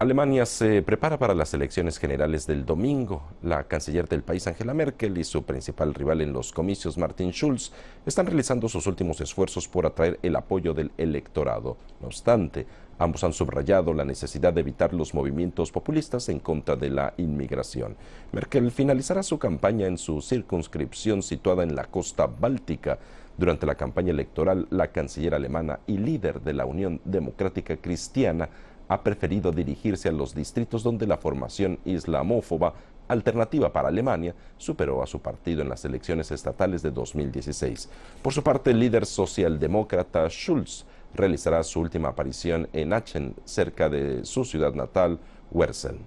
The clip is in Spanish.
Alemania se prepara para las elecciones generales del domingo. La canciller del país, Angela Merkel, y su principal rival en los comicios, Martin Schulz, están realizando sus últimos esfuerzos por atraer el apoyo del electorado. No obstante, ambos han subrayado la necesidad de evitar los movimientos populistas en contra de la inmigración. Merkel finalizará su campaña en su circunscripción situada en la costa báltica. Durante la campaña electoral, la canciller alemana y líder de la Unión Democrática Cristiana ha preferido dirigirse a los distritos donde la formación islamófoba Alternativa para Alemania superó a su partido en las elecciones estatales de 2016. Por su parte, el líder socialdemócrata Schulz realizará su última aparición en Aachen, cerca de su ciudad natal, Wersel.